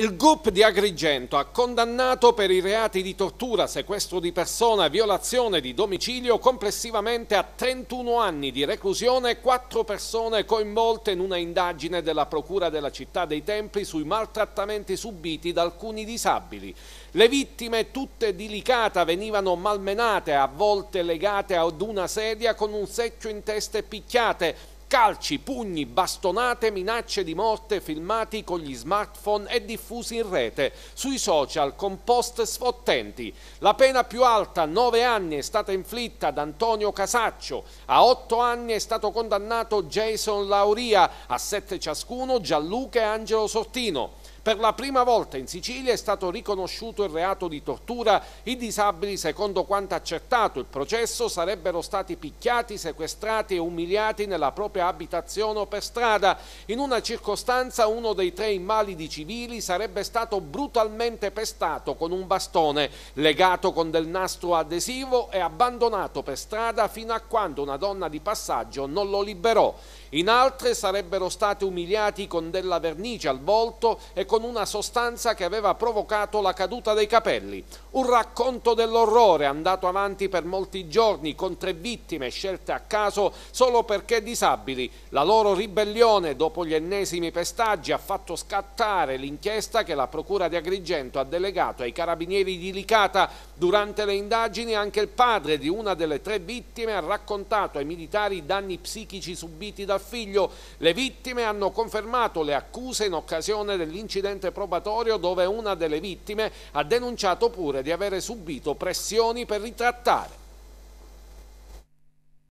Il GUP di Agrigento ha condannato per i reati di tortura, sequestro di persona e violazione di domicilio complessivamente a 31 anni di reclusione quattro persone coinvolte in una indagine della Procura della Città dei Templi sui maltrattamenti subiti da alcuni disabili. Le vittime, tutte di licata, venivano malmenate, a volte legate ad una sedia con un secchio in testa e picchiate Calci, pugni, bastonate, minacce di morte filmati con gli smartphone e diffusi in rete, sui social con post sfottenti. La pena più alta, 9 anni, è stata inflitta ad Antonio Casaccio. A 8 anni è stato condannato Jason Lauria, a 7 ciascuno Gianluca e Angelo Sortino. Per la prima volta in Sicilia è stato riconosciuto il reato di tortura. I disabili, secondo quanto accertato il processo, sarebbero stati picchiati, sequestrati e umiliati nella propria abitazione o per strada. In una circostanza uno dei tre invalidi civili sarebbe stato brutalmente pestato con un bastone, legato con del nastro adesivo e abbandonato per strada fino a quando una donna di passaggio non lo liberò. In altre sarebbero stati umiliati con della vernice al volto e con con una sostanza che aveva provocato la caduta dei capelli. Un racconto dell'orrore andato avanti per molti giorni con tre vittime scelte a caso solo perché disabili. La loro ribellione dopo gli ennesimi pestaggi ha fatto scattare l'inchiesta che la Procura di Agrigento ha delegato ai carabinieri di Licata. Durante le indagini anche il padre di una delle tre vittime ha raccontato ai militari i danni psichici subiti dal figlio. Le vittime hanno confermato le accuse in occasione dell'incidente incidente probatorio dove una delle vittime ha denunciato pure di avere subito pressioni per ritrattare.